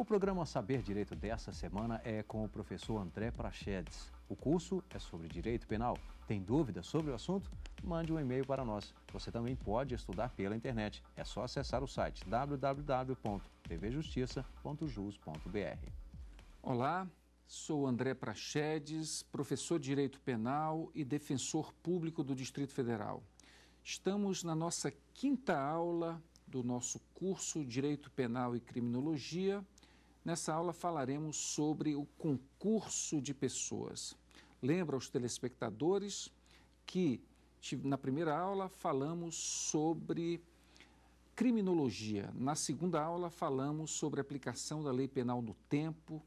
O programa Saber Direito dessa semana é com o professor André Prachedes. O curso é sobre direito penal. Tem dúvidas sobre o assunto? Mande um e-mail para nós. Você também pode estudar pela internet. É só acessar o site www.tvjustiça.jus.br. Olá, sou André Prachedes, professor de Direito Penal e defensor público do Distrito Federal. Estamos na nossa quinta aula do nosso curso Direito Penal e Criminologia Nessa aula falaremos sobre o concurso de pessoas. Lembra aos telespectadores que na primeira aula falamos sobre criminologia, na segunda aula falamos sobre aplicação da lei penal no tempo,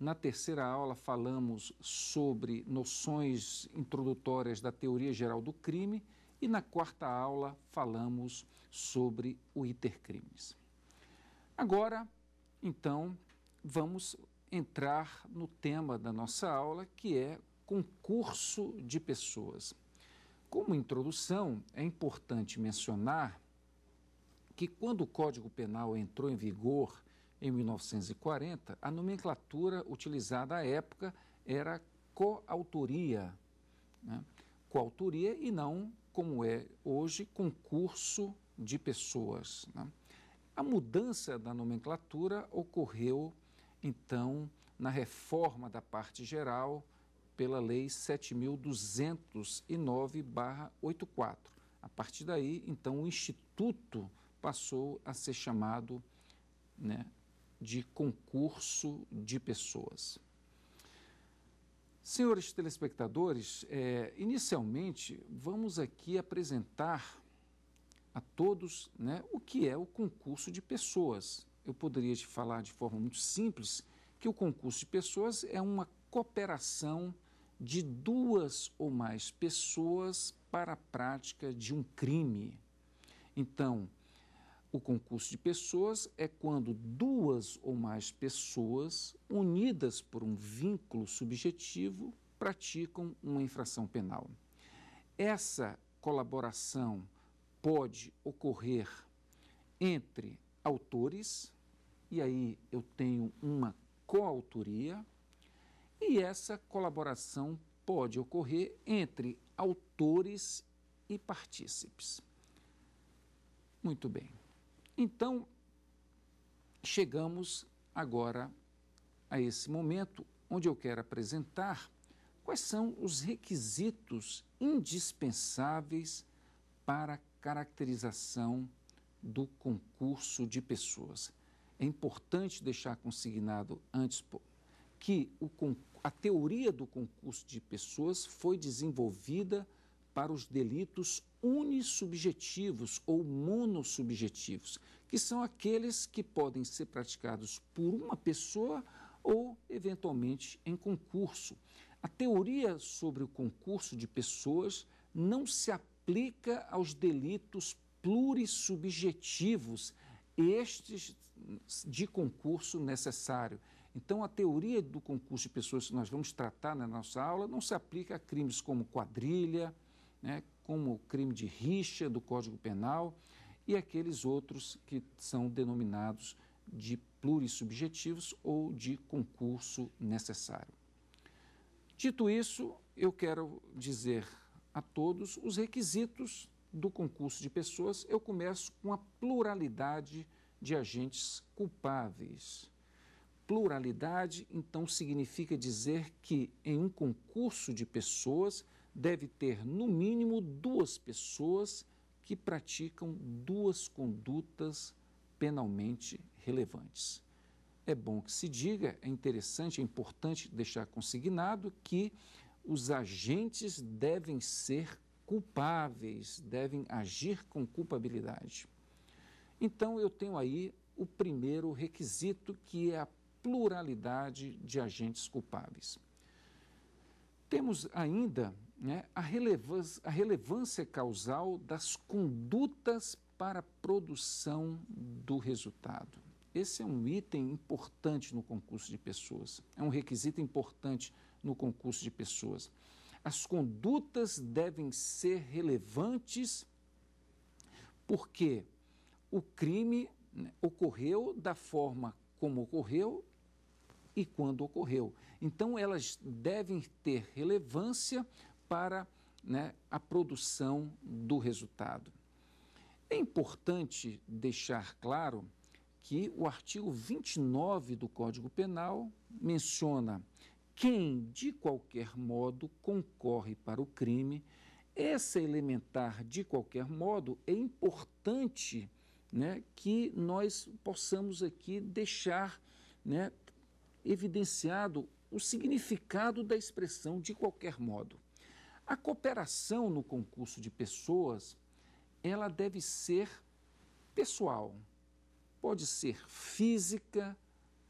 na terceira aula falamos sobre noções introdutórias da teoria geral do crime e na quarta aula falamos sobre o crimes Agora, então, vamos entrar no tema da nossa aula, que é concurso de pessoas. Como introdução, é importante mencionar que quando o Código Penal entrou em vigor em 1940, a nomenclatura utilizada à época era coautoria. Né? Coautoria e não, como é hoje, concurso de pessoas. Né? A mudança da nomenclatura ocorreu então, na reforma da parte geral pela Lei 7.209-84. A partir daí, então, o Instituto passou a ser chamado né, de concurso de pessoas. Senhores telespectadores, é, inicialmente vamos aqui apresentar a todos né, o que é o concurso de pessoas eu poderia te falar de forma muito simples que o concurso de pessoas é uma cooperação de duas ou mais pessoas para a prática de um crime. Então, o concurso de pessoas é quando duas ou mais pessoas, unidas por um vínculo subjetivo, praticam uma infração penal. Essa colaboração pode ocorrer entre autores e aí eu tenho uma coautoria, e essa colaboração pode ocorrer entre autores e partícipes. Muito bem. Então, chegamos agora a esse momento onde eu quero apresentar quais são os requisitos indispensáveis para a caracterização do concurso de pessoas. É importante deixar consignado antes que o, a teoria do concurso de pessoas foi desenvolvida para os delitos unissubjetivos ou monossubjetivos, que são aqueles que podem ser praticados por uma pessoa ou, eventualmente, em concurso. A teoria sobre o concurso de pessoas não se aplica aos delitos plurissubjetivos. Estes de concurso necessário. Então, a teoria do concurso de pessoas que nós vamos tratar na nossa aula não se aplica a crimes como quadrilha, né, como crime de rixa do Código Penal e aqueles outros que são denominados de plurissubjetivos ou de concurso necessário. Dito isso, eu quero dizer a todos os requisitos do concurso de pessoas. Eu começo com a pluralidade de agentes culpáveis. Pluralidade, então, significa dizer que em um concurso de pessoas deve ter no mínimo duas pessoas que praticam duas condutas penalmente relevantes. É bom que se diga, é interessante, é importante deixar consignado que os agentes devem ser culpáveis, devem agir com culpabilidade. Então, eu tenho aí o primeiro requisito, que é a pluralidade de agentes culpáveis. Temos ainda né, a, relevância, a relevância causal das condutas para a produção do resultado. Esse é um item importante no concurso de pessoas, é um requisito importante no concurso de pessoas. As condutas devem ser relevantes porque o crime né, ocorreu da forma como ocorreu e quando ocorreu. Então, elas devem ter relevância para né, a produção do resultado. É importante deixar claro que o artigo 29 do Código Penal menciona quem, de qualquer modo, concorre para o crime. Essa elementar, de qualquer modo, é importante né, que nós possamos aqui deixar né, evidenciado o significado da expressão de qualquer modo. A cooperação no concurso de pessoas, ela deve ser pessoal. Pode ser física,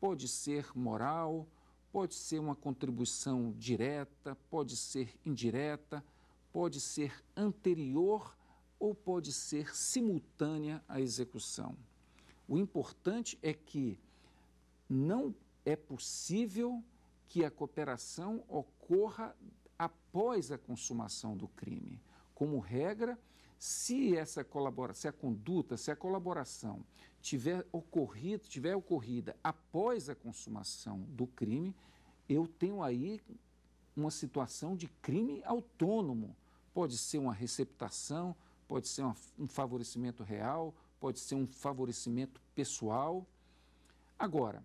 pode ser moral, pode ser uma contribuição direta, pode ser indireta, pode ser anterior ou pode ser simultânea à execução. O importante é que não é possível que a cooperação ocorra após a consumação do crime. Como regra, se essa colaboração, se a conduta, se a colaboração tiver ocorrido, tiver ocorrida após a consumação do crime, eu tenho aí uma situação de crime autônomo. Pode ser uma receptação, pode ser um favorecimento real, pode ser um favorecimento pessoal. Agora,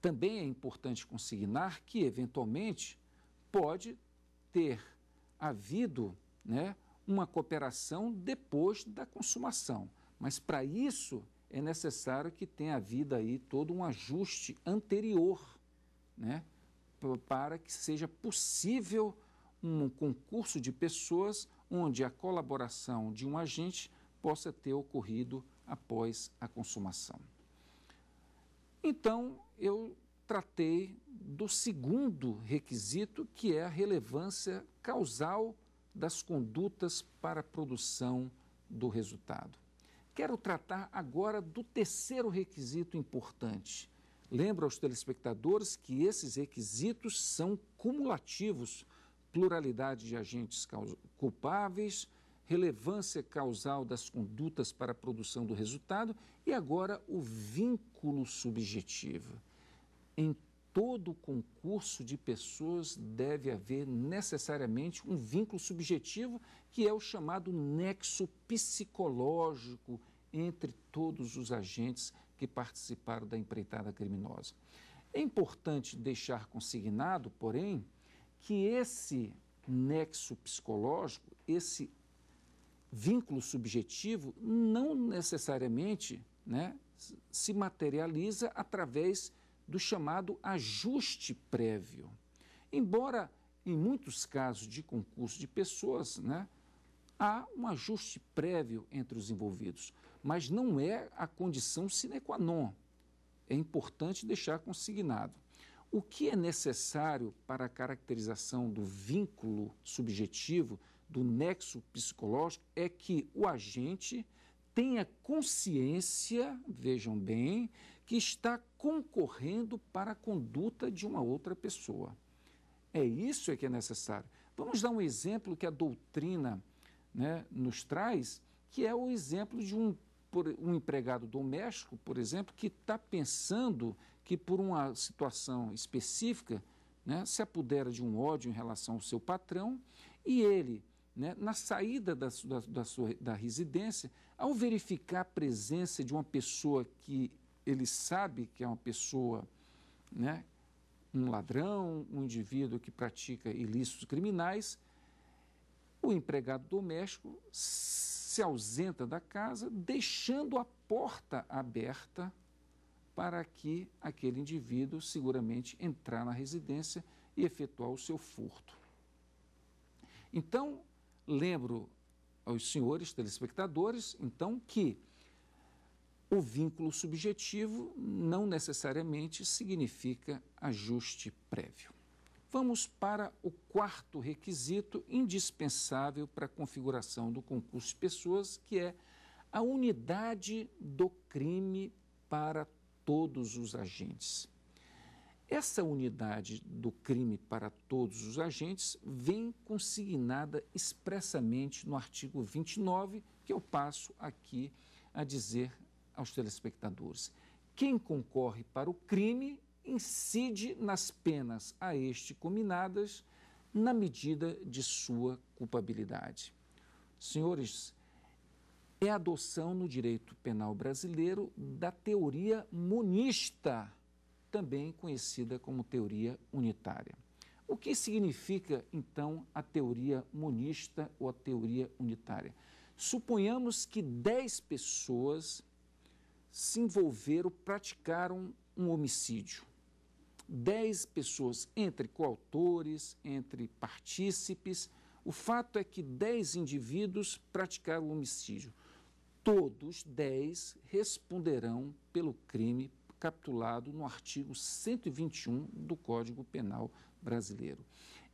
também é importante consignar que, eventualmente, pode ter havido né, uma cooperação depois da consumação. Mas, para isso, é necessário que tenha havido aí todo um ajuste anterior, né, para que seja possível um concurso de pessoas onde a colaboração de um agente possa ter ocorrido após a consumação. Então, eu tratei do segundo requisito, que é a relevância causal das condutas para a produção do resultado. Quero tratar agora do terceiro requisito importante. Lembro aos telespectadores que esses requisitos são cumulativos pluralidade de agentes culpáveis, relevância causal das condutas para a produção do resultado e agora o vínculo subjetivo. Em todo concurso de pessoas deve haver necessariamente um vínculo subjetivo, que é o chamado nexo psicológico entre todos os agentes que participaram da empreitada criminosa. É importante deixar consignado, porém, que esse nexo psicológico, esse vínculo subjetivo, não necessariamente né, se materializa através do chamado ajuste prévio. Embora em muitos casos de concurso de pessoas, né, há um ajuste prévio entre os envolvidos, mas não é a condição sine qua non. É importante deixar consignado. O que é necessário para a caracterização do vínculo subjetivo, do nexo psicológico, é que o agente tenha consciência, vejam bem, que está concorrendo para a conduta de uma outra pessoa. É isso é que é necessário. Vamos dar um exemplo que a doutrina né, nos traz, que é o exemplo de um, um empregado doméstico, por exemplo, que está pensando que por uma situação específica né, se apodera de um ódio em relação ao seu patrão e ele, né, na saída da, da, da, sua, da residência, ao verificar a presença de uma pessoa que ele sabe que é uma pessoa, né, um ladrão, um indivíduo que pratica ilícitos criminais, o empregado doméstico se ausenta da casa, deixando a porta aberta para que aquele indivíduo seguramente entrar na residência e efetuar o seu furto. Então, lembro aos senhores telespectadores, então, que o vínculo subjetivo não necessariamente significa ajuste prévio. Vamos para o quarto requisito indispensável para a configuração do concurso de pessoas, que é a unidade do crime para todos os agentes. Essa unidade do crime para todos os agentes vem consignada expressamente no artigo 29, que eu passo aqui a dizer aos telespectadores. Quem concorre para o crime incide nas penas a este cominadas na medida de sua culpabilidade. Senhores é a adoção no direito penal brasileiro da teoria monista, também conhecida como teoria unitária. O que significa, então, a teoria monista ou a teoria unitária? Suponhamos que 10 pessoas se envolveram, praticaram um homicídio. 10 pessoas, entre coautores, entre partícipes. O fato é que 10 indivíduos praticaram o homicídio todos dez responderão pelo crime capitulado no artigo 121 do Código Penal brasileiro.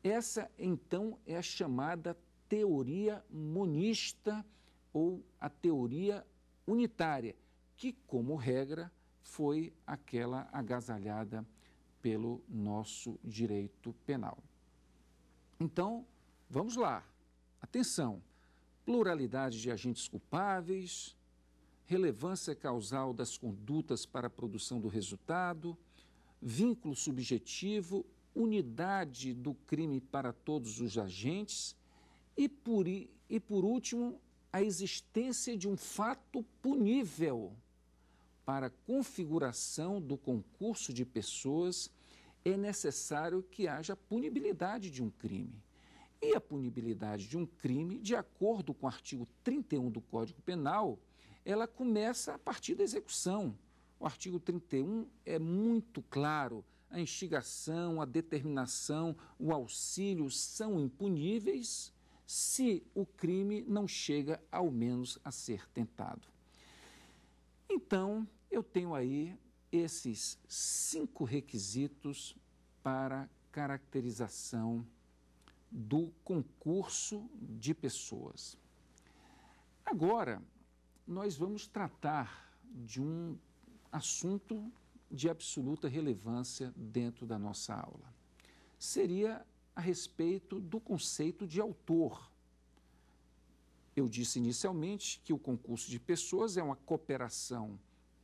Essa, então, é a chamada teoria monista ou a teoria unitária, que, como regra, foi aquela agasalhada pelo nosso direito penal. Então, vamos lá. Atenção pluralidade de agentes culpáveis, relevância causal das condutas para a produção do resultado, vínculo subjetivo, unidade do crime para todos os agentes e, por, e por último, a existência de um fato punível para a configuração do concurso de pessoas é necessário que haja punibilidade de um crime e a punibilidade de um crime, de acordo com o artigo 31 do Código Penal, ela começa a partir da execução. O artigo 31 é muito claro. A instigação, a determinação, o auxílio são impuníveis se o crime não chega ao menos a ser tentado. Então, eu tenho aí esses cinco requisitos para caracterização do concurso de pessoas. Agora, nós vamos tratar de um assunto de absoluta relevância dentro da nossa aula. Seria a respeito do conceito de autor. Eu disse inicialmente que o concurso de pessoas é uma cooperação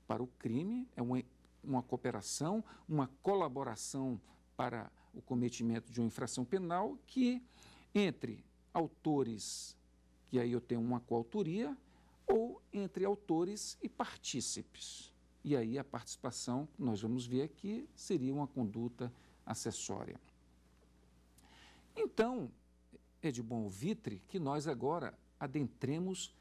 para o crime, é uma, uma cooperação, uma colaboração para o cometimento de uma infração penal que entre autores, que aí eu tenho uma coautoria, ou entre autores e partícipes. E aí a participação, nós vamos ver aqui, seria uma conduta acessória. Então, é de bom vitre que nós agora adentremos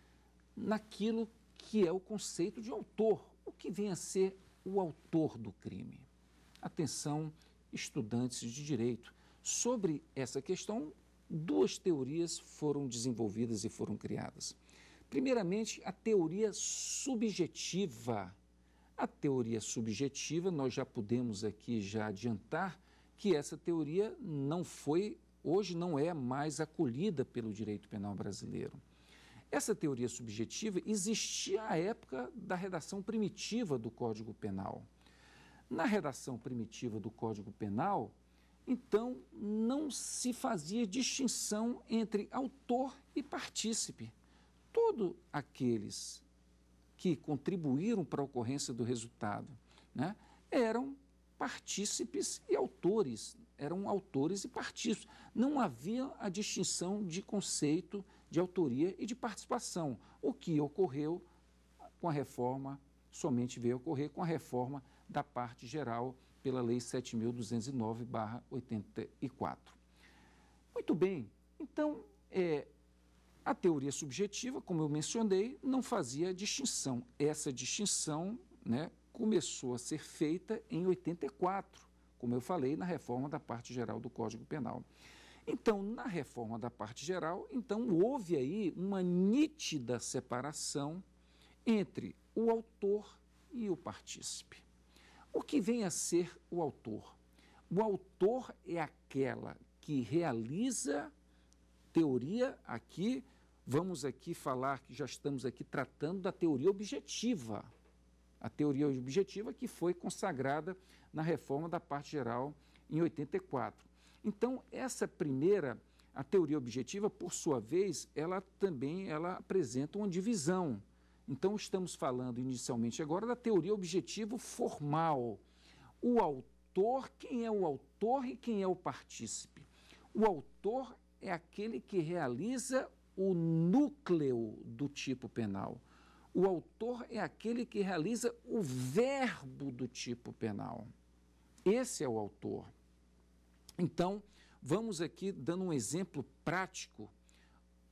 naquilo que é o conceito de autor, o que vem a ser o autor do crime. Atenção estudantes de direito. Sobre essa questão, duas teorias foram desenvolvidas e foram criadas. Primeiramente, a teoria subjetiva. A teoria subjetiva, nós já podemos aqui já adiantar que essa teoria não foi, hoje não é mais acolhida pelo direito penal brasileiro. Essa teoria subjetiva existia à época da redação primitiva do Código Penal. Na redação primitiva do Código Penal, então não se fazia distinção entre autor e partícipe. Todos aqueles que contribuíram para a ocorrência do resultado né, eram partícipes e autores, eram autores e partícipes. Não havia a distinção de conceito de autoria e de participação, o que ocorreu com a reforma, somente veio ocorrer com a reforma da parte geral pela Lei 7.209-84. Muito bem, então é, a teoria subjetiva, como eu mencionei, não fazia distinção. Essa distinção né, começou a ser feita em 84, como eu falei, na reforma da parte geral do Código Penal. Então, na reforma da parte geral, então houve aí uma nítida separação entre o autor e o partícipe. O que vem a ser o autor? O autor é aquela que realiza teoria aqui, vamos aqui falar que já estamos aqui tratando da teoria objetiva. A teoria objetiva que foi consagrada na reforma da parte geral em 84. Então, essa primeira, a teoria objetiva, por sua vez, ela também ela apresenta uma divisão. Então, estamos falando inicialmente agora da teoria objetivo formal. O autor, quem é o autor e quem é o partícipe? O autor é aquele que realiza o núcleo do tipo penal. O autor é aquele que realiza o verbo do tipo penal. Esse é o autor. Então, vamos aqui dando um exemplo prático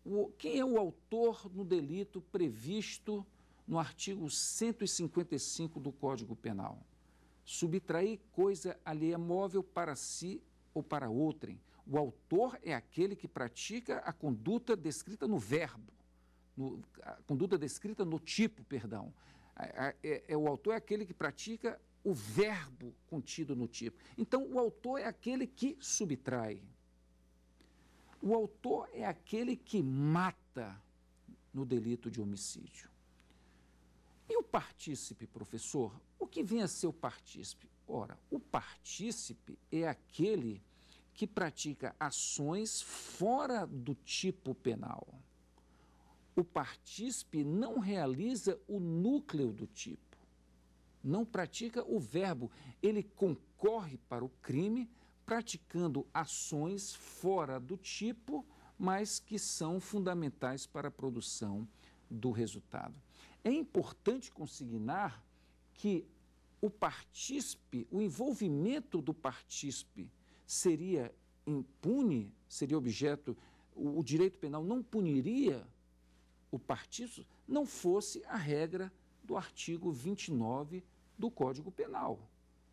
o, quem é o autor no delito previsto no artigo 155 do Código Penal? Subtrair coisa alheia móvel para si ou para outrem. O autor é aquele que pratica a conduta descrita no verbo, no, a conduta descrita no tipo, perdão. É, é, é, o autor é aquele que pratica o verbo contido no tipo. Então, o autor é aquele que subtrai. O autor é aquele que mata no delito de homicídio. E o partícipe, professor? O que vem a ser o partícipe? Ora, o partícipe é aquele que pratica ações fora do tipo penal. O partícipe não realiza o núcleo do tipo, não pratica o verbo. Ele concorre para o crime, praticando ações fora do tipo, mas que são fundamentais para a produção do resultado. É importante consignar que o partícipe, o envolvimento do partícipe seria impune, seria objeto, o, direito penal não puniria o partícipe, não fosse a regra do artigo 29 do Código Penal.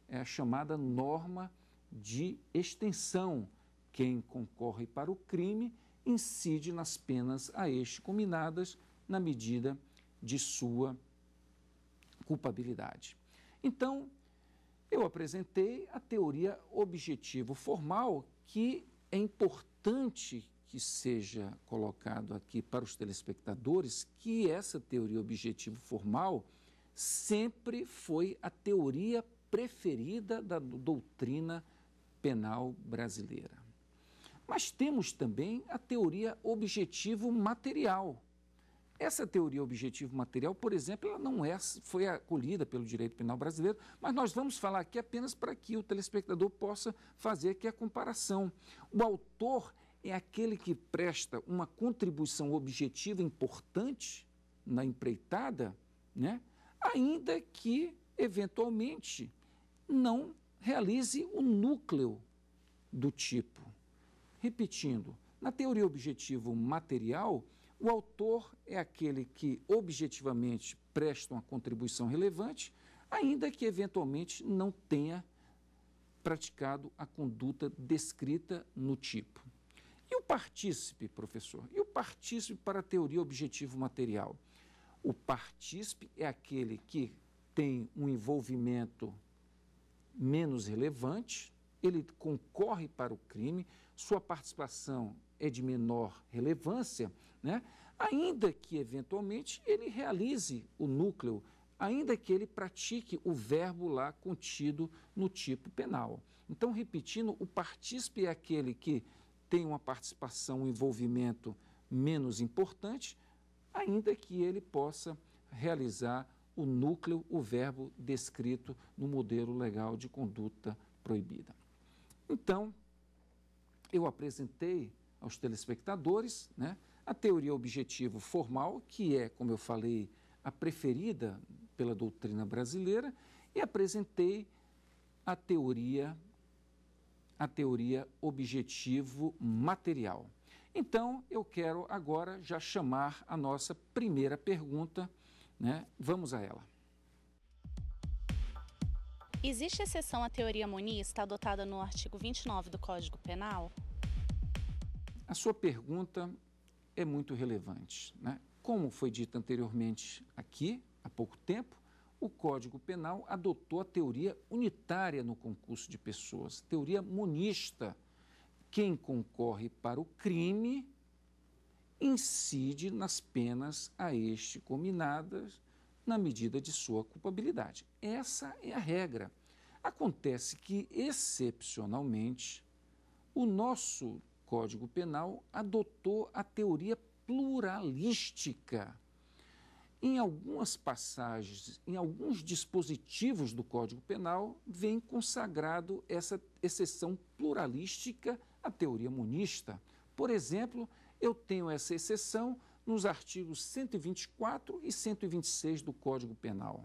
É a chamada norma de extensão. Quem concorre para o crime incide nas penas a este combinadas na medida de sua culpabilidade. Então, eu apresentei a teoria objetivo formal, que é importante que seja colocado aqui para os telespectadores que essa teoria objetivo formal sempre foi a teoria preferida da doutrina penal brasileira. Mas temos também a teoria objetivo material. Essa teoria objetivo material, por exemplo, ela não é, foi acolhida pelo direito penal brasileiro, mas nós vamos falar aqui apenas para que o telespectador possa fazer aqui a comparação. O autor é aquele que presta uma contribuição objetiva importante na empreitada, né? ainda que, eventualmente, não realize o núcleo do tipo. Repetindo, na teoria objetivo material, o autor é aquele que objetivamente presta uma contribuição relevante, ainda que eventualmente não tenha praticado a conduta descrita no tipo. E o partícipe, professor? E o partícipe para a teoria objetivo material? O partícipe é aquele que tem um envolvimento menos relevante, ele concorre para o crime, sua participação é de menor relevância, né? ainda que eventualmente ele realize o núcleo, ainda que ele pratique o verbo lá contido no tipo penal. Então, repetindo, o partícipe é aquele que tem uma participação, um envolvimento menos importante, ainda que ele possa realizar o núcleo, o verbo descrito no modelo legal de conduta proibida. Então, eu apresentei aos telespectadores né, a teoria objetivo formal, que é, como eu falei, a preferida pela doutrina brasileira, e apresentei a teoria a teoria objetivo material. Então, eu quero agora já chamar a nossa primeira pergunta né? Vamos a ela. Existe exceção à teoria monista tá adotada no artigo 29 do Código Penal? A sua pergunta é muito relevante. Né? Como foi dito anteriormente aqui, há pouco tempo, o Código Penal adotou a teoria unitária no concurso de pessoas, teoria monista. Quem concorre para o crime incide nas penas a este cominadas na medida de sua culpabilidade. Essa é a regra. Acontece que, excepcionalmente, o nosso Código Penal adotou a teoria pluralística. Em algumas passagens, em alguns dispositivos do Código Penal, vem consagrado essa exceção pluralística à teoria monista. Por exemplo, eu tenho essa exceção nos artigos 124 e 126 do Código Penal.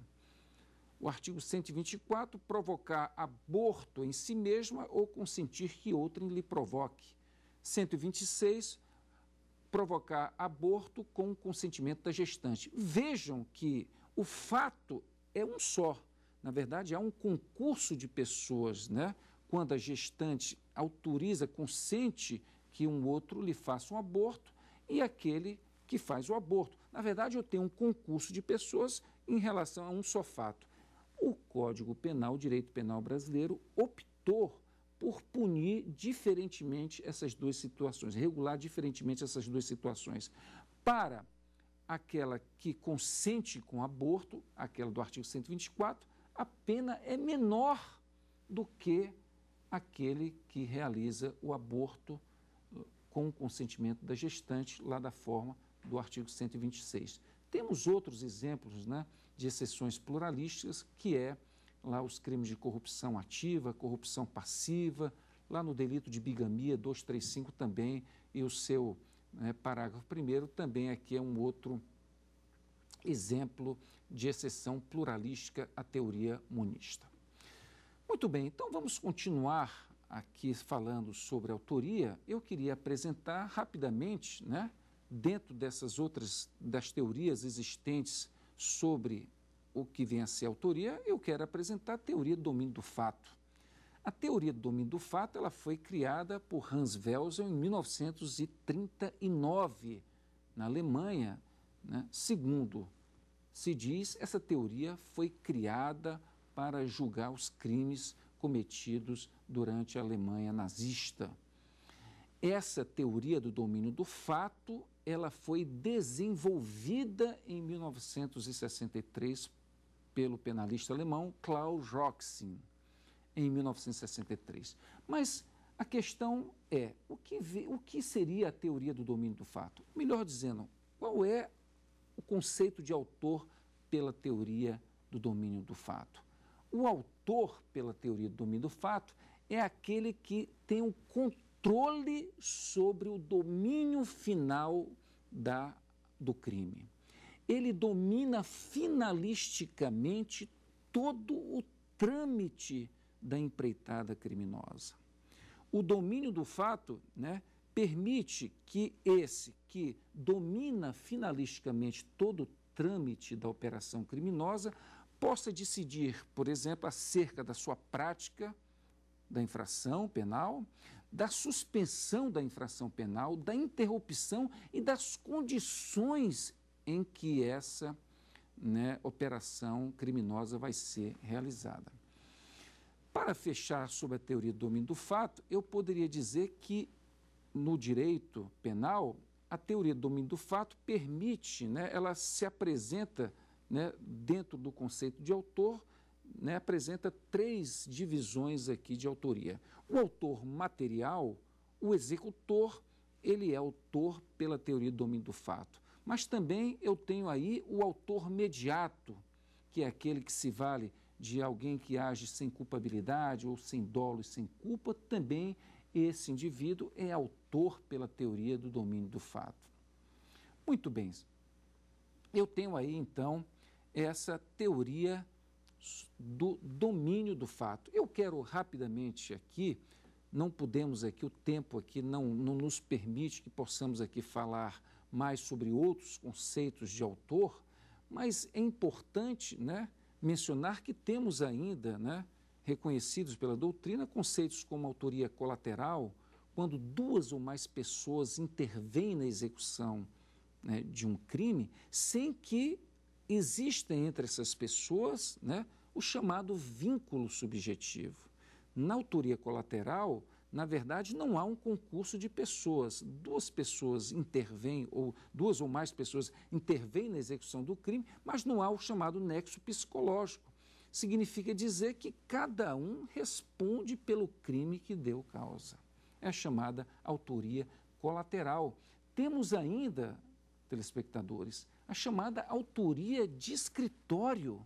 O artigo 124, provocar aborto em si mesma ou consentir que outrem lhe provoque. 126, provocar aborto com o consentimento da gestante. Vejam que o fato é um só. Na verdade, há um concurso de pessoas, né? Quando a gestante autoriza, consente que um outro lhe faça um aborto e aquele que faz o aborto. Na verdade, eu tenho um concurso de pessoas em relação a um só fato. O Código Penal, o Direito Penal Brasileiro, optou por punir diferentemente essas duas situações, regular diferentemente essas duas situações. Para aquela que consente com aborto, aquela do artigo 124, a pena é menor do que aquele que realiza o aborto com o consentimento da gestante, lá da forma do artigo 126. Temos outros exemplos né, de exceções pluralísticas, que é lá os crimes de corrupção ativa, corrupção passiva, lá no delito de bigamia 235 também, e o seu né, parágrafo primeiro também aqui é um outro exemplo de exceção pluralística à teoria monista. Muito bem, então vamos continuar aqui falando sobre autoria, eu queria apresentar rapidamente, né, dentro dessas outras das teorias existentes sobre o que vem a ser autoria, eu quero apresentar a teoria do domínio do fato. A teoria do domínio do fato ela foi criada por Hans Welser em 1939 na Alemanha. Né? Segundo se diz, essa teoria foi criada para julgar os crimes cometidos durante a Alemanha nazista. Essa teoria do domínio do fato, ela foi desenvolvida em 1963 pelo penalista alemão Klaus Roxin, em 1963. Mas a questão é, o que, o que seria a teoria do domínio do fato? Melhor dizendo, qual é o conceito de autor pela teoria do domínio do fato? O autor, pela teoria do domínio do fato, é aquele que tem o um controle sobre o domínio final da, do crime. Ele domina finalisticamente todo o trâmite da empreitada criminosa. O domínio do fato né, permite que esse que domina finalisticamente todo o trâmite da operação criminosa possa decidir, por exemplo, acerca da sua prática da infração penal, da suspensão da infração penal, da interrupção e das condições em que essa né, operação criminosa vai ser realizada. Para fechar sobre a teoria do domínio do fato, eu poderia dizer que no direito penal, a teoria do domínio do fato permite, né, ela se apresenta né, dentro do conceito de autor, né, apresenta três divisões aqui de autoria. O autor material, o executor, ele é autor pela teoria do domínio do fato. Mas também eu tenho aí o autor mediato, que é aquele que se vale de alguém que age sem culpabilidade ou sem dolo e sem culpa, também esse indivíduo é autor pela teoria do domínio do fato. Muito bem. Eu tenho aí então essa teoria do domínio do fato. Eu quero rapidamente aqui, não podemos aqui, o tempo aqui não, não nos permite que possamos aqui falar mais sobre outros conceitos de autor, mas é importante né, mencionar que temos ainda, né, reconhecidos pela doutrina, conceitos como autoria colateral, quando duas ou mais pessoas intervêm na execução né, de um crime, sem que existem entre essas pessoas né, o chamado vínculo subjetivo. Na autoria colateral, na verdade, não há um concurso de pessoas. Duas pessoas intervêm, ou duas ou mais pessoas intervêm na execução do crime, mas não há o chamado nexo psicológico. Significa dizer que cada um responde pelo crime que deu causa. É a chamada autoria colateral. Temos ainda, telespectadores, a chamada autoria de escritório.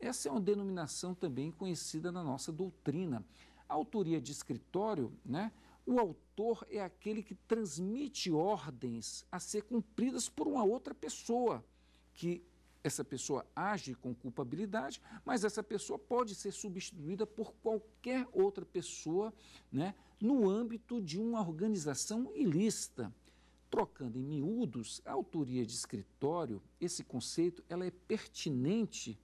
Essa é uma denominação também conhecida na nossa doutrina. A autoria de escritório, né? O autor é aquele que transmite ordens a ser cumpridas por uma outra pessoa, que essa pessoa age com culpabilidade, mas essa pessoa pode ser substituída por qualquer outra pessoa né, no âmbito de uma organização ilícita trocando em miúdos, a autoria de escritório, esse conceito, ela é pertinente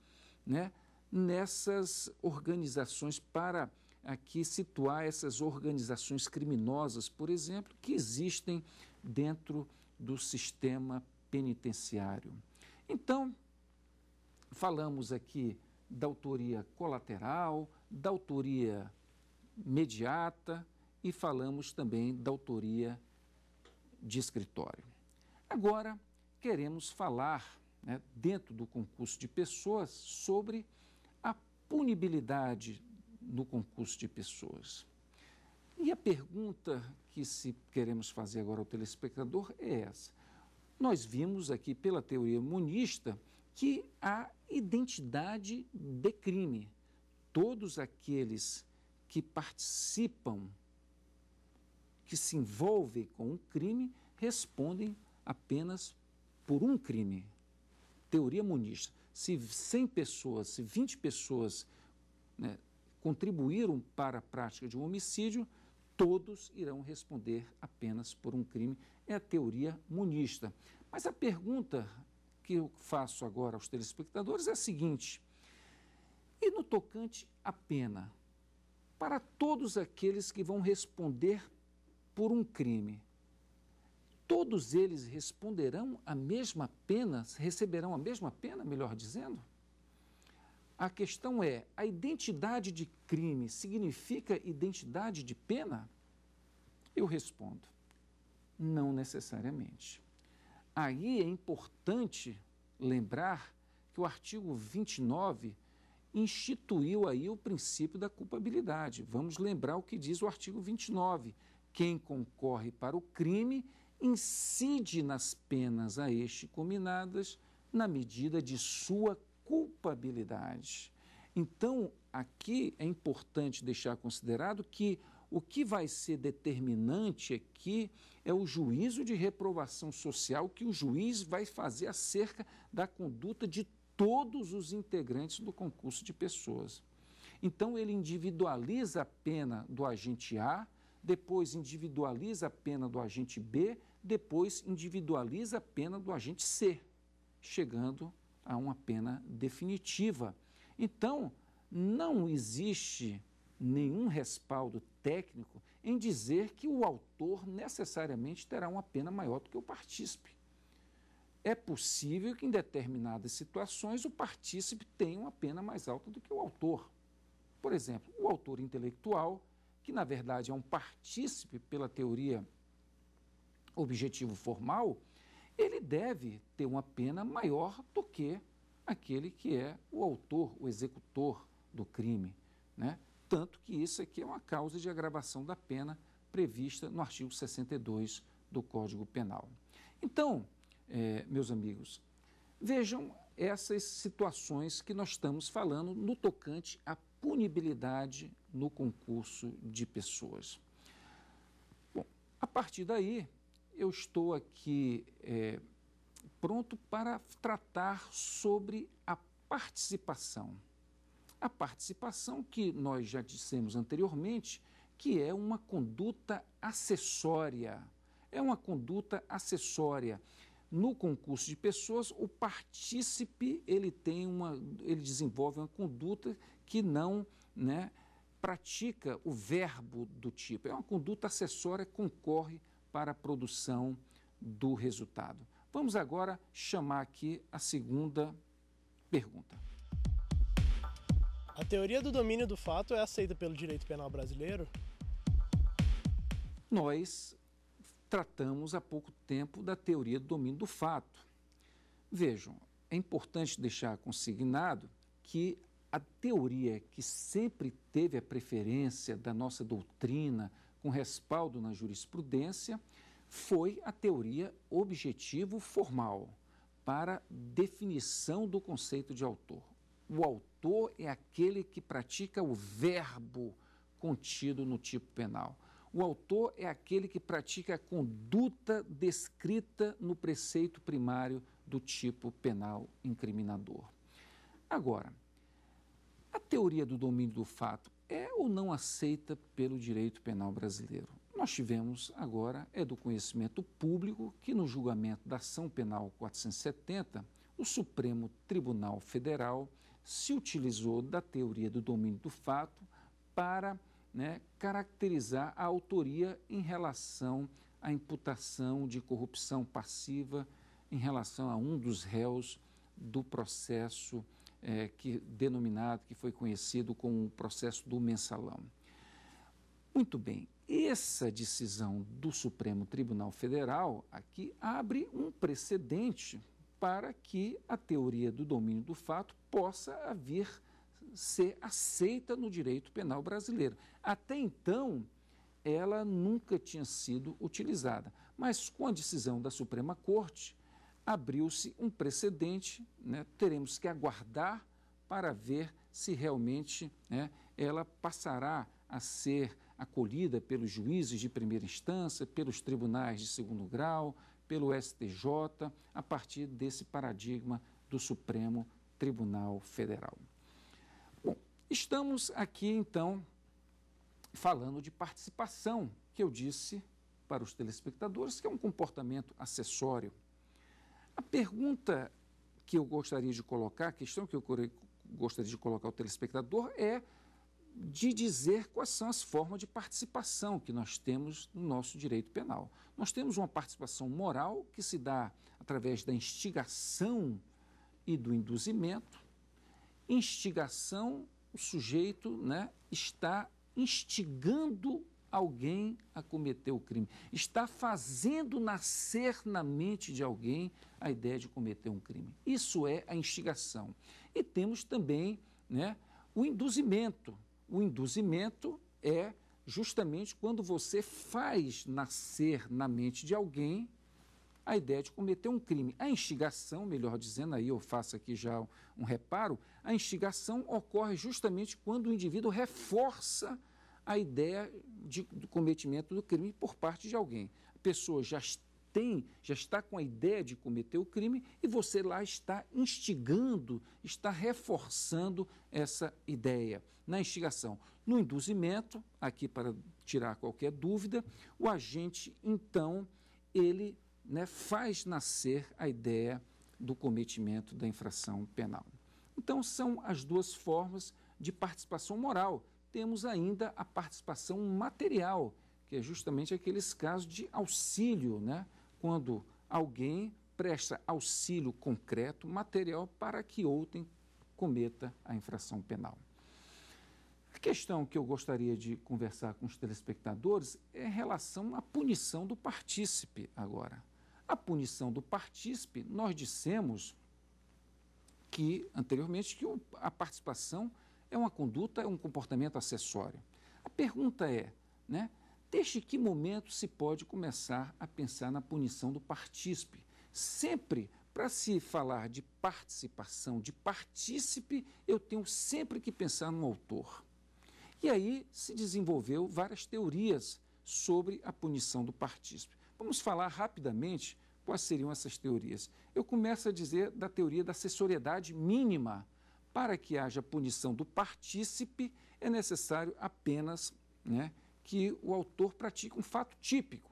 né, nessas organizações para aqui situar essas organizações criminosas, por exemplo, que existem dentro do sistema penitenciário. Então, falamos aqui da autoria colateral, da autoria mediata e falamos também da autoria de escritório. Agora, queremos falar, né, dentro do concurso de pessoas, sobre a punibilidade no concurso de pessoas. E a pergunta que se queremos fazer agora ao telespectador é essa. Nós vimos aqui pela teoria monista que há identidade de crime. Todos aqueles que participam que se envolvem com um crime respondem apenas por um crime. Teoria monista. Se 100 pessoas, se 20 pessoas né, contribuíram para a prática de um homicídio, todos irão responder apenas por um crime. É a teoria monista. Mas a pergunta que eu faço agora aos telespectadores é a seguinte: e no tocante à pena? Para todos aqueles que vão responder por um crime, todos eles responderão a mesma pena, receberão a mesma pena, melhor dizendo? A questão é: a identidade de crime significa identidade de pena? Eu respondo: não necessariamente. Aí é importante lembrar que o artigo 29 instituiu aí o princípio da culpabilidade. Vamos lembrar o que diz o artigo 29. Quem concorre para o crime incide nas penas a este combinadas na medida de sua culpabilidade. Então, aqui é importante deixar considerado que o que vai ser determinante aqui é o juízo de reprovação social que o juiz vai fazer acerca da conduta de todos os integrantes do concurso de pessoas. Então, ele individualiza a pena do agente A depois individualiza a pena do agente B, depois individualiza a pena do agente C, chegando a uma pena definitiva. Então, não existe nenhum respaldo técnico em dizer que o autor necessariamente terá uma pena maior do que o partícipe. É possível que em determinadas situações o partícipe tenha uma pena mais alta do que o autor. Por exemplo, o autor intelectual que na verdade é um partícipe pela teoria objetivo formal, ele deve ter uma pena maior do que aquele que é o autor, o executor do crime. Né? Tanto que isso aqui é uma causa de agravação da pena prevista no artigo 62 do Código Penal. Então, é, meus amigos, vejam essas situações que nós estamos falando no tocante à punibilidade no concurso de pessoas. Bom, a partir daí, eu estou aqui é, pronto para tratar sobre a participação. A participação que nós já dissemos anteriormente, que é uma conduta acessória. É uma conduta acessória no concurso de pessoas, o partícipe ele tem uma, ele desenvolve uma conduta que não, né, pratica o verbo do tipo. É uma conduta acessória que concorre para a produção do resultado. Vamos agora chamar aqui a segunda pergunta. A teoria do domínio do fato é aceita pelo direito penal brasileiro? Nós tratamos há pouco tempo da teoria do domínio do fato. Vejam, é importante deixar consignado que a teoria que sempre teve a preferência da nossa doutrina, com respaldo na jurisprudência, foi a teoria objetivo formal para definição do conceito de autor. O autor é aquele que pratica o verbo contido no tipo penal. O autor é aquele que pratica a conduta descrita no preceito primário do tipo penal incriminador. Agora, a teoria do domínio do fato é ou não aceita pelo direito penal brasileiro? Nós tivemos agora, é do conhecimento público, que no julgamento da ação penal 470, o Supremo Tribunal Federal se utilizou da teoria do domínio do fato para né, caracterizar a autoria em relação à imputação de corrupção passiva em relação a um dos réus do processo é, que denominado, que foi conhecido como o processo do mensalão. Muito bem, essa decisão do Supremo Tribunal Federal aqui abre um precedente para que a teoria do domínio do fato possa haver ser aceita no direito penal brasileiro. Até então, ela nunca tinha sido utilizada. Mas com a decisão da Suprema Corte, abriu-se um precedente, né? teremos que aguardar para ver se realmente né, ela passará a ser acolhida pelos juízes de primeira instância, pelos tribunais de segundo grau, pelo STJ, a partir desse paradigma do Supremo Tribunal Federal. Estamos aqui então falando de participação, que eu disse para os telespectadores que é um comportamento acessório. A pergunta que eu gostaria de colocar, a questão que eu gostaria de colocar ao telespectador é de dizer quais são as formas de participação que nós temos no nosso direito penal. Nós temos uma participação moral que se dá através da instigação e do induzimento, instigação o sujeito né, está instigando alguém a cometer o crime, está fazendo nascer na mente de alguém a ideia de cometer um crime. Isso é a instigação. E temos também né, o induzimento. O induzimento é justamente quando você faz nascer na mente de alguém a ideia de cometer um crime. A instigação, melhor dizendo, aí eu faço aqui já um reparo, a instigação ocorre justamente quando o indivíduo reforça a ideia de, do cometimento do crime por parte de alguém. A pessoa já tem, já está com a ideia de cometer o crime e você lá está instigando, está reforçando essa ideia na instigação. No induzimento, aqui para tirar qualquer dúvida, o agente então ele né, faz nascer a ideia do cometimento da infração penal. Então, são as duas formas de participação moral. Temos ainda a participação material, que é justamente aqueles casos de auxílio, né, quando alguém presta auxílio concreto, material, para que outrem cometa a infração penal. A questão que eu gostaria de conversar com os telespectadores é em relação à punição do partícipe agora. A punição do partícipe, nós dissemos que anteriormente que a participação é uma conduta, é um comportamento acessório. A pergunta é, né, desde que momento se pode começar a pensar na punição do partícipe? Sempre para se falar de participação, de partícipe, eu tenho sempre que pensar no autor. E aí se desenvolveu várias teorias sobre a punição do partícipe. Vamos falar rapidamente quais seriam essas teorias. Eu começo a dizer da teoria da assessoriedade mínima. Para que haja punição do partícipe, é necessário apenas né, que o autor pratique um fato típico.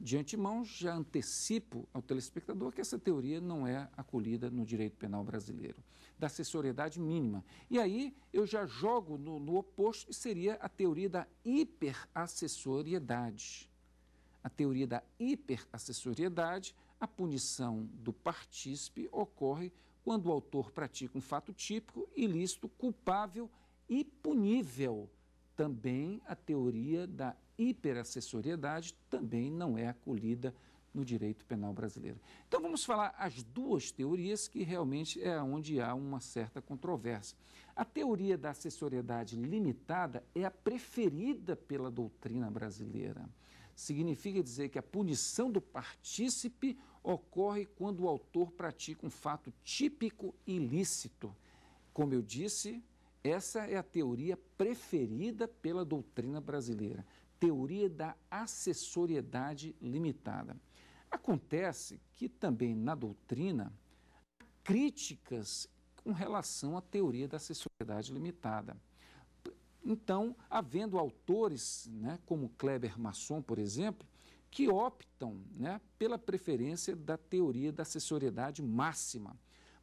De antemão, já antecipo ao telespectador que essa teoria não é acolhida no direito penal brasileiro, da assessoriedade mínima. E aí eu já jogo no, no oposto, que seria a teoria da hiperassessoriedade a teoria da hiperassessoriedade, a punição do partícipe ocorre quando o autor pratica um fato típico, ilícito, culpável e punível. Também a teoria da hiperassessoriedade também não é acolhida no direito penal brasileiro. Então vamos falar as duas teorias que realmente é onde há uma certa controvérsia. A teoria da assessoriedade limitada é a preferida pela doutrina brasileira significa dizer que a punição do partícipe ocorre quando o autor pratica um fato típico ilícito. Como eu disse, essa é a teoria preferida pela doutrina brasileira, teoria da assessoriedade limitada. Acontece que também na doutrina há críticas com relação à teoria da assessoriedade limitada. Então, havendo autores, né, como Kleber Masson, por exemplo, que optam né, pela preferência da teoria da acessoriedade máxima.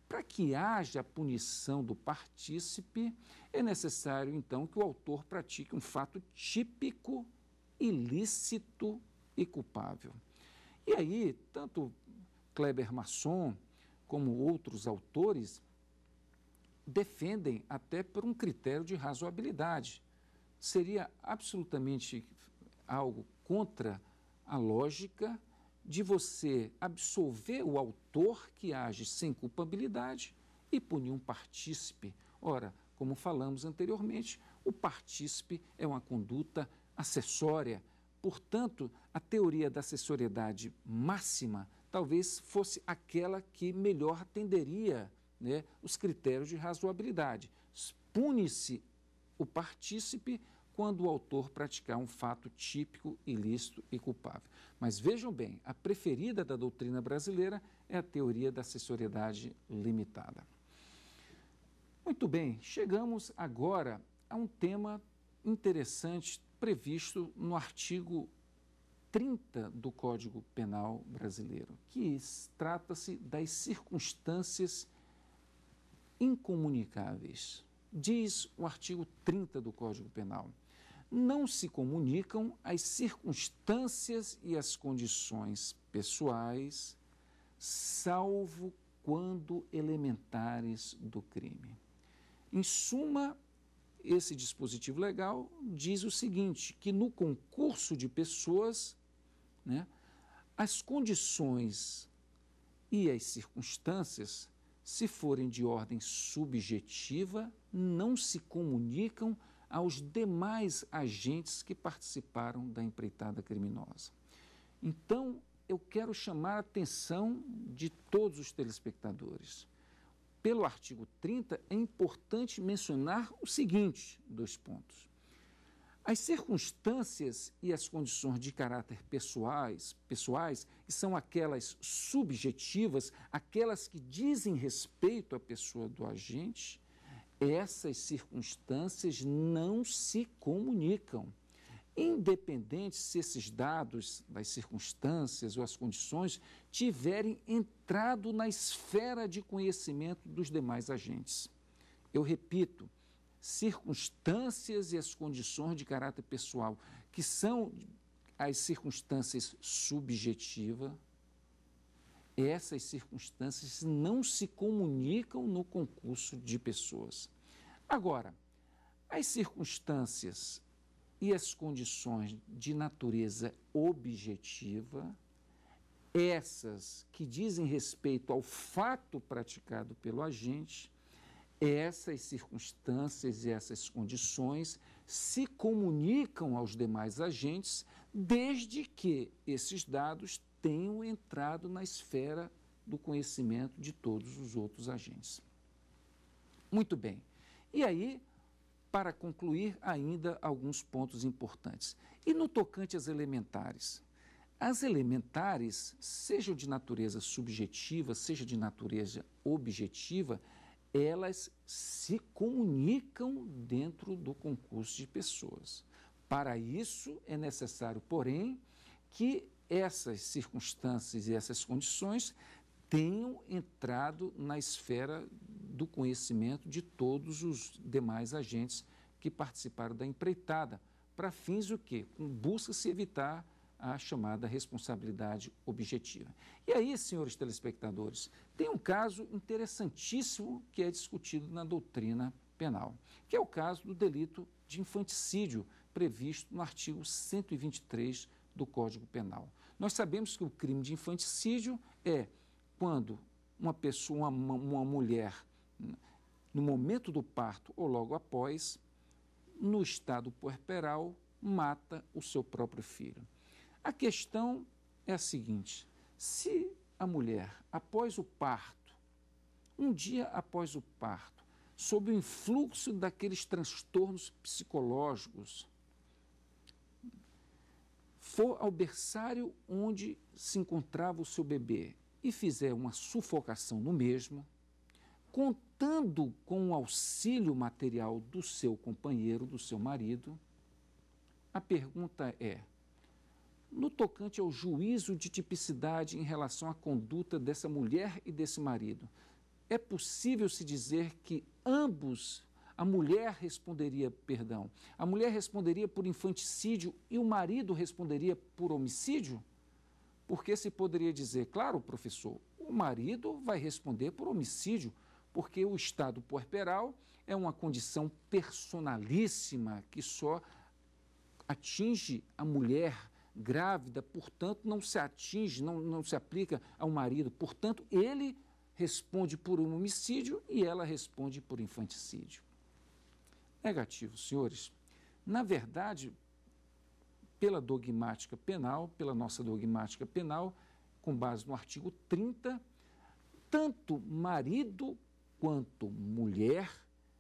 Para que haja punição do partícipe, é necessário, então, que o autor pratique um fato típico, ilícito e culpável. E aí, tanto Kleber Masson como outros autores defendem até por um critério de razoabilidade. Seria absolutamente algo contra a lógica de você absolver o autor que age sem culpabilidade e punir um partícipe. Ora, como falamos anteriormente, o partícipe é uma conduta acessória. Portanto, a teoria da acessoriedade máxima talvez fosse aquela que melhor atenderia né, os critérios de razoabilidade. Pune-se o partícipe quando o autor praticar um fato típico, ilícito e culpável. Mas vejam bem, a preferida da doutrina brasileira é a teoria da assessoriedade limitada. Muito bem, chegamos agora a um tema interessante previsto no artigo 30 do Código Penal brasileiro, que trata-se das circunstâncias incomunicáveis. Diz o artigo 30 do Código Penal. Não se comunicam as circunstâncias e as condições pessoais, salvo quando elementares do crime. Em suma, esse dispositivo legal diz o seguinte: que no concurso de pessoas, né, as condições e as circunstâncias se forem de ordem subjetiva, não se comunicam aos demais agentes que participaram da empreitada criminosa. Então, eu quero chamar a atenção de todos os telespectadores. Pelo artigo 30, é importante mencionar o seguinte: dois pontos. As circunstâncias e as condições de caráter pessoais, pessoais são aquelas subjetivas, aquelas que dizem respeito à pessoa do agente, essas circunstâncias não se comunicam. Independente se esses dados das circunstâncias ou as condições tiverem entrado na esfera de conhecimento dos demais agentes. Eu repito, circunstâncias e as condições de caráter pessoal, que são as circunstâncias subjetivas, essas circunstâncias não se comunicam no concurso de pessoas. Agora, as circunstâncias e as condições de natureza objetiva, essas que dizem respeito ao fato praticado pelo agente, essas circunstâncias e essas condições se comunicam aos demais agentes, desde que esses dados tenham entrado na esfera do conhecimento de todos os outros agentes. Muito bem. E aí, para concluir, ainda alguns pontos importantes. E no tocante às elementares? As elementares, sejam de natureza subjetiva, seja de natureza objetiva, elas se comunicam dentro do concurso de pessoas. Para isso é necessário, porém, que essas circunstâncias e essas condições tenham entrado na esfera do conhecimento de todos os demais agentes que participaram da empreitada, para fins o quê? Busca-se evitar a chamada responsabilidade objetiva. E aí, senhores telespectadores, tem um caso interessantíssimo que é discutido na doutrina penal, que é o caso do delito de infanticídio previsto no artigo 123 do Código Penal. Nós sabemos que o crime de infanticídio é quando uma pessoa, uma, uma mulher, no momento do parto ou logo após, no estado puerperal, mata o seu próprio filho. A questão é a seguinte: se a mulher, após o parto, um dia após o parto, sob o influxo daqueles transtornos psicológicos, for ao berçário onde se encontrava o seu bebê e fizer uma sufocação no mesmo, contando com o auxílio material do seu companheiro, do seu marido, a pergunta é: no tocante ao juízo de tipicidade em relação à conduta dessa mulher e desse marido, é possível se dizer que ambos, a mulher responderia, perdão, a mulher responderia por infanticídio e o marido responderia por homicídio? Porque se poderia dizer, claro, professor, o marido vai responder por homicídio, porque o estado puerperal é uma condição personalíssima que só atinge a mulher grávida, portanto, não se atinge, não, não se aplica ao marido. Portanto, ele responde por um homicídio e ela responde por infanticídio. Negativo, senhores. Na verdade, pela dogmática penal, pela nossa dogmática penal, com base no artigo 30, tanto marido quanto mulher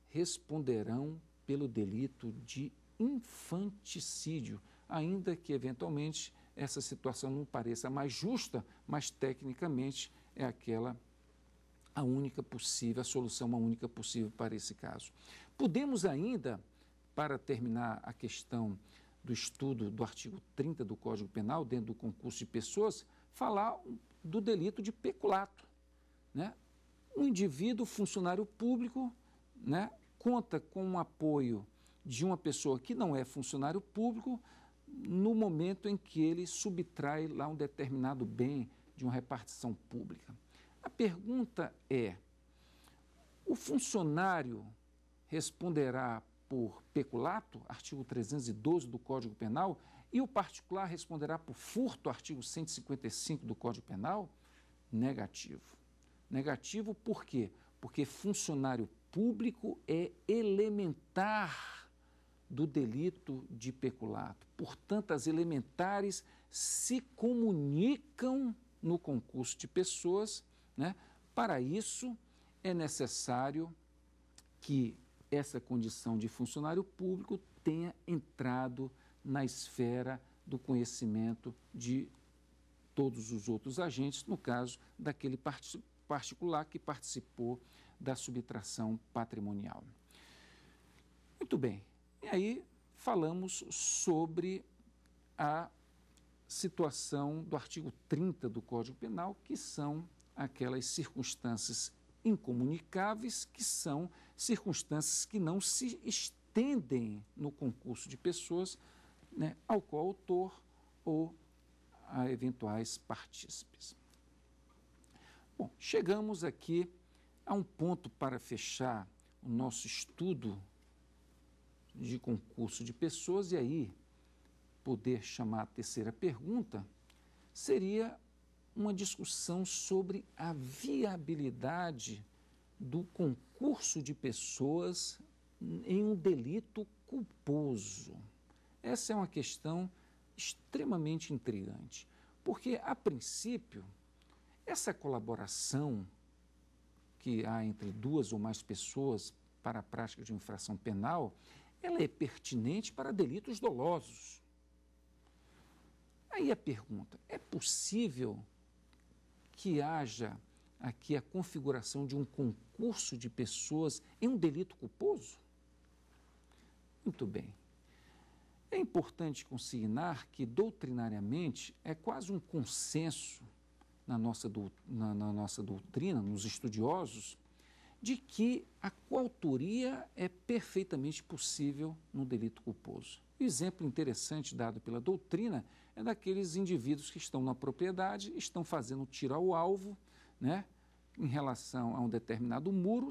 responderão pelo delito de infanticídio, ainda que eventualmente essa situação não pareça mais justa, mas tecnicamente é aquela a única possível, a solução a única possível para esse caso. Podemos ainda, para terminar a questão do estudo do artigo 30 do Código Penal, dentro do concurso de pessoas, falar do delito de peculato. Né? Um indivíduo, funcionário público, né, conta com o apoio de uma pessoa que não é funcionário público no momento em que ele subtrai lá um determinado bem de uma repartição pública. A pergunta é: o funcionário responderá por peculato, artigo 312 do Código Penal, e o particular responderá por furto, artigo 155 do Código Penal? Negativo. Negativo por quê? Porque funcionário público é elementar do delito de peculato. Portanto, as elementares se comunicam no concurso de pessoas. Né? Para isso, é necessário que essa condição de funcionário público tenha entrado na esfera do conhecimento de todos os outros agentes, no caso daquele particular que participou da subtração patrimonial. Muito bem, e aí falamos sobre a situação do artigo 30 do Código Penal, que são aquelas circunstâncias incomunicáveis, que são circunstâncias que não se estendem no concurso de pessoas né, ao coautor ou a eventuais partícipes. Bom, chegamos aqui a um ponto para fechar o nosso estudo de concurso de pessoas, e aí poder chamar a terceira pergunta seria uma discussão sobre a viabilidade do concurso de pessoas em um delito culposo. Essa é uma questão extremamente intrigante, porque, a princípio, essa colaboração que há entre duas ou mais pessoas para a prática de infração penal, ela é pertinente para delitos dolosos. Aí a pergunta: é possível que haja aqui a configuração de um concurso de pessoas em um delito culposo? Muito bem. É importante consignar que, doutrinariamente, é quase um consenso na nossa, na, na nossa doutrina, nos estudiosos, de que a coautoria é perfeitamente possível no delito culposo. O exemplo interessante dado pela doutrina é daqueles indivíduos que estão na propriedade, estão fazendo tiro ao alvo, né, em relação a um determinado muro,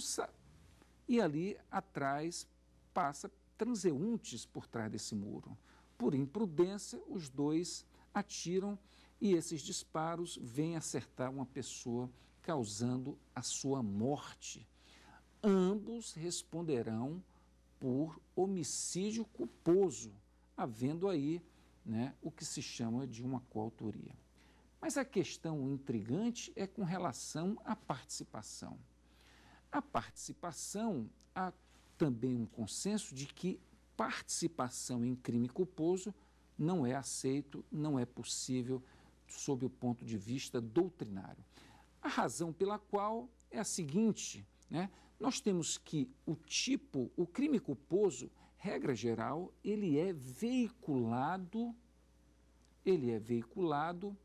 e ali atrás passa transeuntes por trás desse muro. Por imprudência, os dois atiram e esses disparos vêm acertar uma pessoa, causando a sua morte ambos responderão por homicídio culposo, havendo aí né, o que se chama de uma coautoria. Mas a questão intrigante é com relação à participação. A participação, há também um consenso de que participação em crime culposo não é aceito, não é possível sob o ponto de vista doutrinário. A razão pela qual é a seguinte: né? Nós temos que o tipo, o crime culposo, regra geral, ele é veiculado, ele é veiculado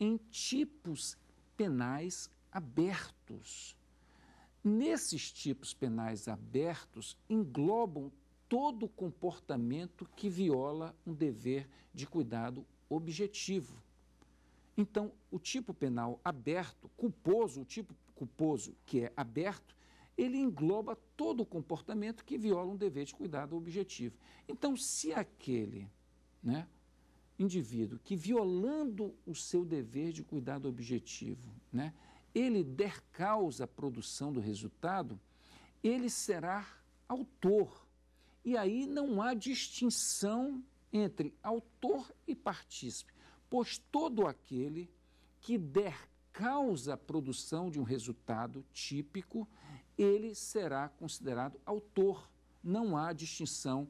em tipos penais abertos. Nesses tipos penais abertos englobam todo comportamento que viola um dever de cuidado objetivo. Então, o tipo penal aberto, culposo, o tipo culposo, que é aberto, ele engloba todo o comportamento que viola um dever de cuidado objetivo. Então, se aquele né, indivíduo que, violando o seu dever de cuidado objetivo, né, ele der causa à produção do resultado, ele será autor. E aí não há distinção entre autor e partícipe, pois todo aquele que der causa a produção de um resultado típico, ele será considerado autor. Não há distinção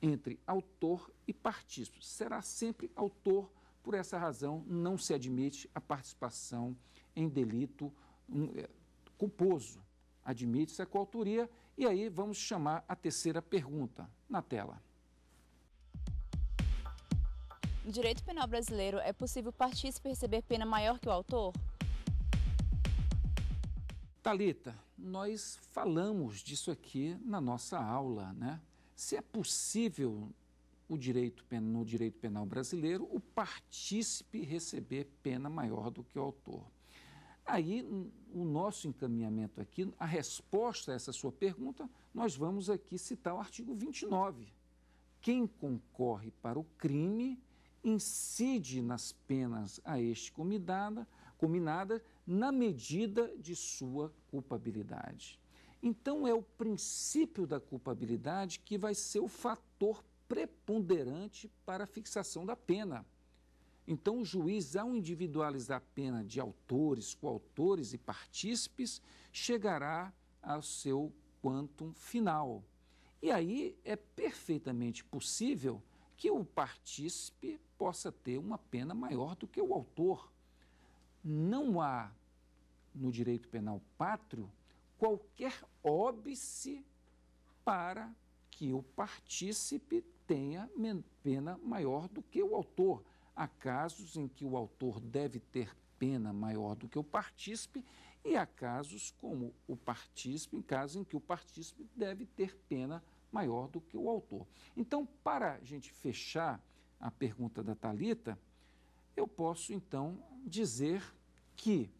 entre autor e partícipe. Será sempre autor, por essa razão não se admite a participação em delito é, culposo. Admite-se a coautoria e aí vamos chamar a terceira pergunta na tela. No direito penal brasileiro, é possível o partícipe receber pena maior que o autor? Talita, nós falamos disso aqui na nossa aula, né? Se é possível o direito, no direito penal brasileiro o partícipe receber pena maior do que o autor. Aí, o nosso encaminhamento aqui, a resposta a essa sua pergunta, nós vamos aqui citar o artigo 29. Quem concorre para o crime incide nas penas a este combinada, combinada na medida de sua culpabilidade. Então, é o princípio da culpabilidade que vai ser o fator preponderante para a fixação da pena. Então, o juiz, ao individualizar a pena de autores, coautores e partícipes, chegará ao seu quantum final. E aí é perfeitamente possível que o partícipe possa ter uma pena maior do que o autor não há no direito penal pátrio qualquer óbice para que o partícipe tenha pena maior do que o autor. Há casos em que o autor deve ter pena maior do que o partícipe e há casos como o partícipe, em casos em que o partícipe deve ter pena maior do que o autor. Então, para a gente fechar a pergunta da Talita, eu posso então dizer que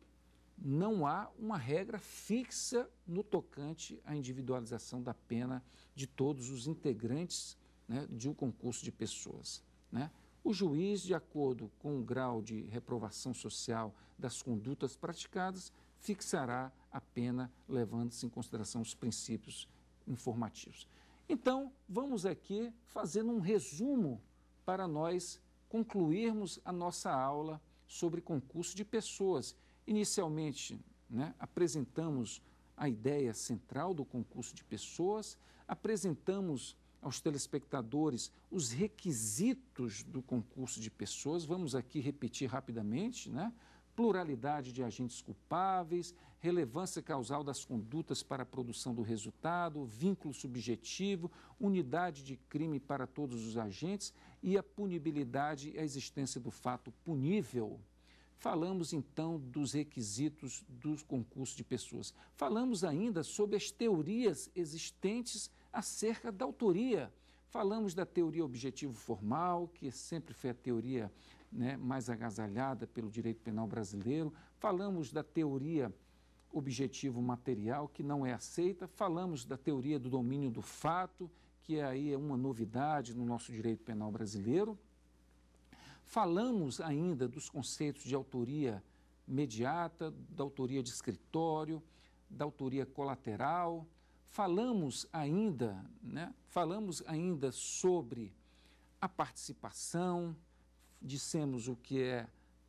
não há uma regra fixa no tocante à individualização da pena de todos os integrantes né, de um concurso de pessoas. Né? O juiz, de acordo com o grau de reprovação social das condutas praticadas, fixará a pena, levando-se em consideração os princípios informativos. Então, vamos aqui fazendo um resumo para nós concluirmos a nossa aula sobre concurso de pessoas. Inicialmente, né, apresentamos a ideia central do concurso de pessoas, apresentamos aos telespectadores os requisitos do concurso de pessoas. Vamos aqui repetir rapidamente, né? Pluralidade de agentes culpáveis, relevância causal das condutas para a produção do resultado, vínculo subjetivo, unidade de crime para todos os agentes e a punibilidade e a existência do fato punível. Falamos então dos requisitos dos concursos de pessoas. Falamos ainda sobre as teorias existentes acerca da autoria. Falamos da teoria objetivo formal, que sempre foi a teoria né, mais agasalhada pelo direito penal brasileiro. Falamos da teoria objetivo material que não é aceita. Falamos da teoria do domínio do fato, que aí é uma novidade no nosso direito penal brasileiro. Falamos ainda dos conceitos de autoria mediata, da autoria de escritório, da autoria colateral. Falamos ainda, né, falamos ainda sobre a participação, dissemos o que é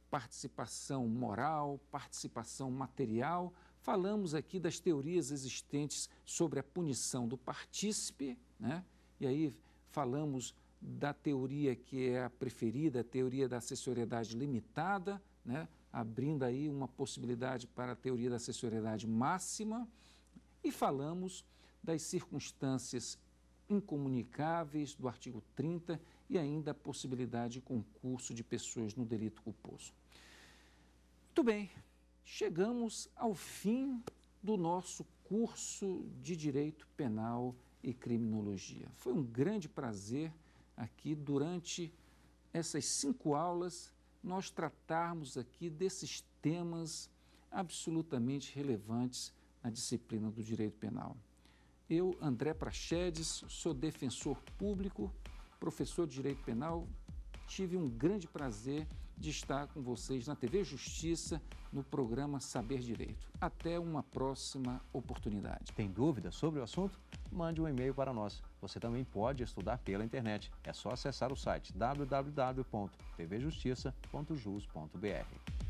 participação moral, participação material, Falamos aqui das teorias existentes sobre a punição do partícipe, né? e aí falamos da teoria que é a preferida, a teoria da acessoriedade limitada, né? abrindo aí uma possibilidade para a teoria da acessoriedade máxima, e falamos das circunstâncias incomunicáveis do artigo 30 e ainda a possibilidade de concurso de pessoas no delito culposo. Muito bem chegamos ao fim do nosso curso de Direito Penal e Criminologia. Foi um grande prazer aqui durante essas cinco aulas nós tratarmos aqui desses temas absolutamente relevantes na disciplina do direito penal. Eu, André Prachedes, sou defensor público, professor de direito penal, tive um grande prazer de estar com vocês na TV Justiça, no programa Saber Direito. Até uma próxima oportunidade. Tem dúvidas sobre o assunto? Mande um e-mail para nós. Você também pode estudar pela internet. É só acessar o site www.tvjustiça.jus.br.